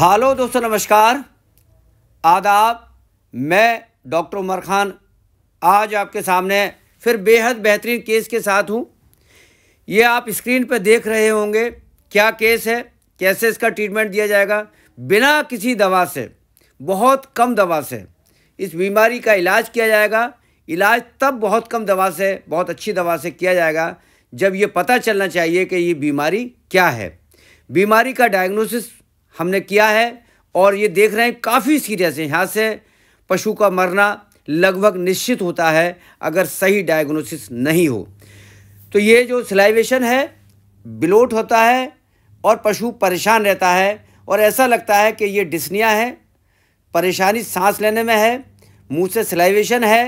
hello दोस्तों नमस्कार आदाब मैं डॉक्टर उमर खान आज आपके सामने फिर बेहद बेहतरीन केस के साथ हूँ ये आप स्क्रीन पर देख रहे होंगे क्या केस है कैसे इसका ट्रीटमेंट दिया जाएगा बिना किसी दवा से बहुत कम दवा से इस बीमारी का इलाज किया जाएगा इलाज तब बहुत कम दवा से बहुत अच्छी दवा से किया जाएगा जब ये पता चलना चाहिए कि ये बीमारी क्या है बीमारी का डायग्नोसिस हमने किया है और ये देख रहे हैं काफ़ी सीरियस है यहाँ से पशु का मरना लगभग निश्चित होता है अगर सही डायग्नोसिस नहीं हो तो ये जो सिलाइवेशन है बिलोट होता है और पशु परेशान रहता है और ऐसा लगता है कि ये डिसनिया है परेशानी सांस लेने में है मुंह से सिलाइवेशन है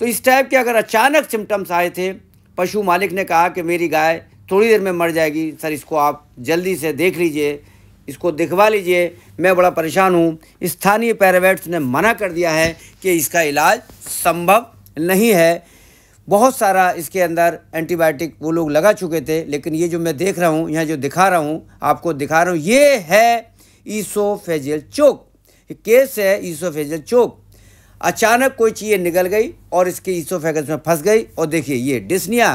तो इस टाइप के अगर अचानक सिम्टम्स आए थे पशु मालिक ने कहा कि मेरी गाय थोड़ी देर में मर जाएगी सर इसको आप जल्दी से देख लीजिए इसको दिखवा लीजिए मैं बड़ा परेशान हूँ स्थानीय पैरावेट्स ने मना कर दिया है कि इसका इलाज संभव नहीं है बहुत सारा इसके अंदर एंटीबायोटिक वो लोग लगा चुके थे लेकिन ये जो मैं देख रहा हूँ यहाँ जो दिखा रहा हूँ आपको दिखा रहा हूँ ये है ईसोफेजियल चोक केस है ईसोफेजियल चोक अचानक कोई चीज़ निकल गई और इसके ईसोफेगस में फंस गई और देखिए ये डिस्निया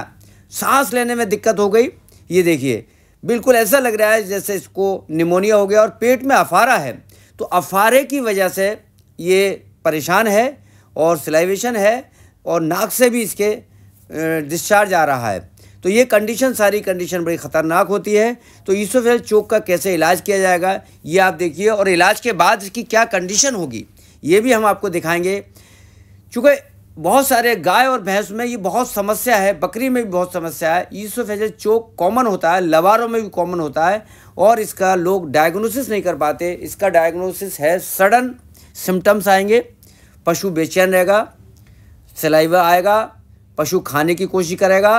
सांस लेने में दिक्कत हो गई ये देखिए बिल्कुल ऐसा लग रहा है जैसे इसको निमोनिया हो गया और पेट में अफारा है तो अफारे की वजह से ये परेशान है और सिलाइवेशन है और नाक से भी इसके डिस्चार्ज आ रहा है तो ये कंडीशन सारी कंडीशन बड़ी ख़तरनाक होती है तो ईसोफेल चोक का कैसे इलाज किया जाएगा ये आप देखिए और इलाज के बाद इसकी क्या कंडीशन होगी ये भी हम आपको दिखाएंगे चूँकि बहुत सारे गाय और भैंस में ये बहुत समस्या है बकरी में भी बहुत समस्या है ईसोफेजल चोक कॉमन होता है लवारों में भी कॉमन होता है और इसका लोग डायग्नोसिस नहीं कर पाते इसका डायग्नोसिस है सडन सिम्टम्स आएंगे पशु बेचैन रहेगा सिलाईवा आएगा पशु खाने की कोशिश करेगा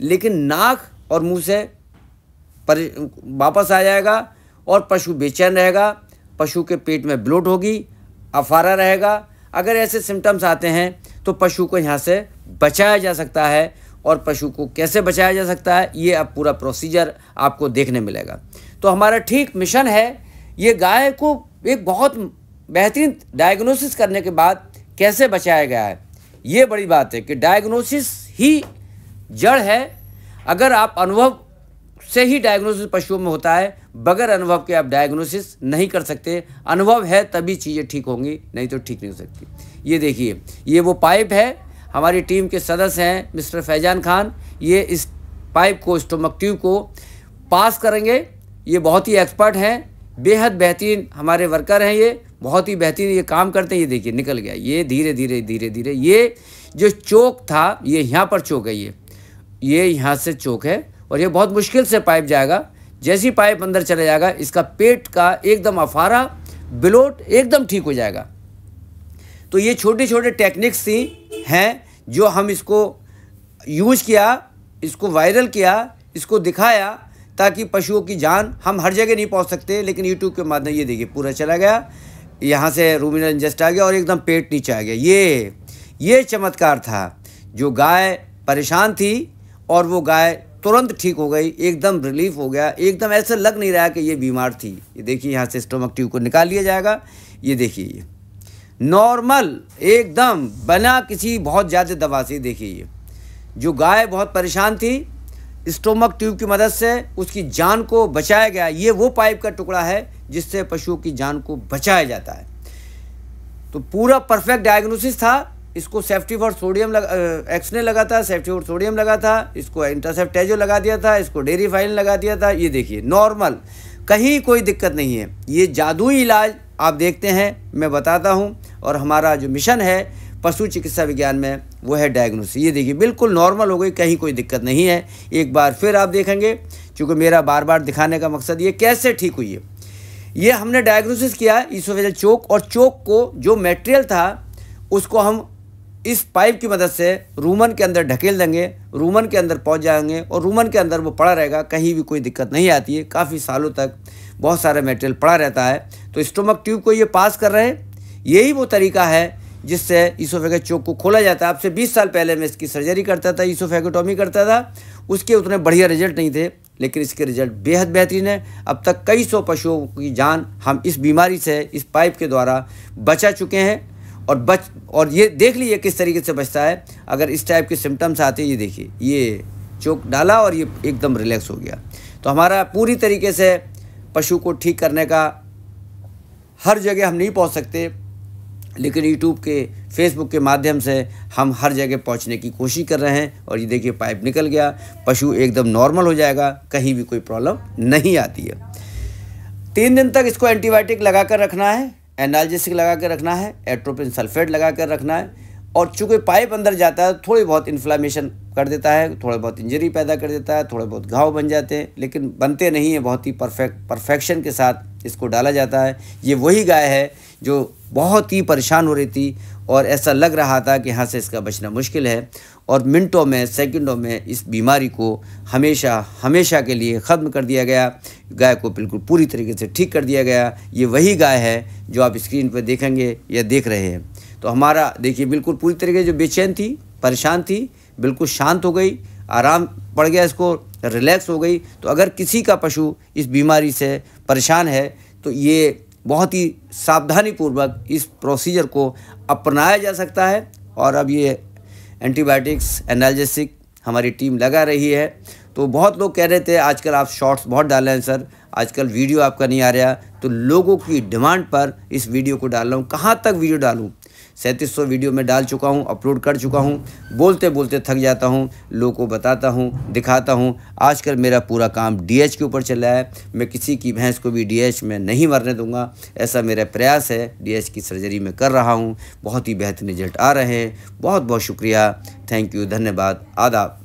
लेकिन नाक और मुंह से पर वापस आ जाएगा और पशु बेचैन रहेगा पशु के पेट में ब्लोट होगी अफारा रहेगा अगर ऐसे सिम्टम्स आते हैं तो पशु को यहाँ से बचाया जा सकता है और पशु को कैसे बचाया जा सकता है ये अब पूरा प्रोसीजर आपको देखने मिलेगा तो हमारा ठीक मिशन है ये गाय को एक बहुत बेहतरीन डायग्नोसिस करने के बाद कैसे बचाया गया है ये बड़ी बात है कि डायग्नोसिस ही जड़ है अगर आप अनुभव से ही डायग्नोसिस पशुओं में होता है बगैर अनुभव के आप डायग्नोसिस नहीं कर सकते अनुभव है तभी चीज़ें ठीक होंगी नहीं तो ठीक नहीं हो सकती ये देखिए ये वो पाइप है हमारी टीम के सदस्य हैं मिस्टर फैजान खान ये इस पाइप को स्टोमक ट्यूब को पास करेंगे ये बहुत ही एक्सपर्ट हैं बेहद बेहतरीन हमारे वर्कर हैं ये बहुत ही बेहतरीन ये काम करते हैं ये देखिए निकल गया ये धीरे धीरे धीरे धीरे ये जो चौक था ये यहाँ पर चौक है ये ये यहाँ से चौक है और ये बहुत मुश्किल से पाइप जाएगा जैसी पाइप अंदर चला जाएगा इसका पेट का एकदम अफारा ब्लोट एकदम ठीक हो जाएगा तो ये छोटे छोटे टेक्निक्स थी हैं जो हम इसको यूज किया इसको वायरल किया इसको दिखाया ताकि पशुओं की जान हम हर जगह नहीं पहुंच सकते लेकिन यूट्यूब के माध्यम ये देखिए पूरा चला गया यहाँ से रूमिनल इंजस्ट आ गया और एकदम पेट नीचे आ गया ये ये चमत्कार था जो गाय परेशान थी और वो गाय तुरंत ठीक हो गई एकदम रिलीफ हो गया एकदम ऐसा लग नहीं रहा कि ये बीमार थी ये देखिए यहाँ से स्टोमक ट्यूब को निकाल लिया जाएगा ये देखिए ये नॉर्मल एकदम बना किसी बहुत ज़्यादा दवा से देखिए ये जो गाय बहुत परेशान थी स्टोमक ट्यूब की मदद से उसकी जान को बचाया गया ये वो पाइप का टुकड़ा है जिससे पशुओं की जान को बचाया जाता है तो पूरा परफेक्ट डायग्नोसिस था इसको सेफ्टी फॉर सोडियम लग एक्सने लगा था सेफ्टी फॉर सोडियम लगा था इसको इंटरसेप्टेजो लगा दिया था इसको डेरी फाइल लगा दिया था ये देखिए नॉर्मल कहीं कोई दिक्कत नहीं है ये जादुई इलाज आप देखते हैं मैं बताता हूँ और हमारा जो मिशन है पशु चिकित्सा विज्ञान में वो है डायग्नोसिस ये देखिए बिल्कुल नॉर्मल हो गई कहीं कोई दिक्कत नहीं है एक बार फिर आप देखेंगे क्योंकि मेरा बार बार दिखाने का मकसद ये कैसे ठीक हुई है ये हमने डायग्नोसिस किया ईसोफेजल चोक और चोक को जो मेटेरियल था उसको हम इस पाइप की मदद से रूमन के अंदर ढकेल देंगे रूमन के अंदर पहुंच जाएंगे और रूमन के अंदर वो पड़ा रहेगा कहीं भी कोई दिक्कत नहीं आती है काफ़ी सालों तक बहुत सारा मेटेरियल पड़ा रहता है तो स्टोमक ट्यूब को ये पास कर रहे हैं यही वो तरीका है जिससे ईसोफेगस चौक को खोला जाता है आपसे 20 साल पहले मैं इसकी सर्जरी करता था ईसोफेगोटोमी करता था उसके उतने बढ़िया रिजल्ट नहीं थे लेकिन इसके रिजल्ट बेहद बेहतरीन है अब तक कई सौ पशुओं की जान हम इस बीमारी से इस पाइप के द्वारा बचा चुके हैं और बच और ये देख लीजिए किस तरीके से बचता है अगर इस टाइप के सिम्टम्स आते हैं ये देखिए ये चौक डाला और ये एकदम रिलैक्स हो गया तो हमारा पूरी तरीके से पशु को ठीक करने का हर जगह हम नहीं पहुँच सकते लेकिन यूट्यूब के फेसबुक के माध्यम से हम हर जगह पहुंचने की कोशिश कर रहे हैं और ये देखिए पाइप निकल गया पशु एकदम नॉर्मल हो जाएगा कहीं भी कोई प्रॉब्लम नहीं आती है तीन दिन तक इसको एंटीबायोटिक लगा कर रखना है एनाल्जेसिक लगा कर रखना है एट्रोपिन सल्फेट लगा कर रखना है और चूँकि पाइप अंदर जाता है थोड़ी बहुत इन्फ्लामेशन कर देता है थोड़ा बहुत इंजरी पैदा कर देता है थोड़े बहुत घाव बन जाते हैं लेकिन बनते नहीं हैं बहुत ही परफेक्ट परफेक्शन के साथ इसको डाला जाता है ये वही गाय है जो बहुत ही परेशान हो रही थी और ऐसा लग रहा था कि यहाँ से इसका बचना मुश्किल है और मिनटों में सेकंडों में इस बीमारी को हमेशा हमेशा के लिए ख़त्म कर दिया गया गाय को बिल्कुल पूरी तरीके से ठीक कर दिया गया ये वही गाय है जो आप स्क्रीन पर देखेंगे या देख रहे हैं तो हमारा देखिए बिल्कुल पूरी तरीके जो बेचैन थी परेशान थी बिल्कुल शांत हो गई आराम पड़ गया इसको रिलैक्स हो गई तो अगर किसी का पशु इस बीमारी से परेशान है तो ये बहुत ही सावधानी पूर्वक इस प्रोसीजर को अपनाया जा सकता है और अब ये एंटीबायोटिक्स एनालिसिक हमारी टीम लगा रही है तो बहुत लोग कह रहे थे आजकल आप शॉर्ट्स बहुत डाल रहे हैं सर आजकल वीडियो आपका नहीं आ रहा तो लोगों की डिमांड पर इस वीडियो को डाल रहा हूँ कहाँ तक वीडियो डालूँ सैंतीस वीडियो में डाल चुका हूँ अपलोड कर चुका हूँ बोलते बोलते थक जाता हूँ लोगों को बताता हूँ दिखाता हूँ आजकल मेरा पूरा काम डीएच के ऊपर चल रहा है मैं किसी की भैंस को भी डीएच में नहीं मरने दूंगा ऐसा मेरा प्रयास है डी की सर्जरी में कर रहा हूँ बहुत ही बेहतर रिजल्ट आ रहे हैं बहुत बहुत शुक्रिया थैंक यू धन्यवाद आदाब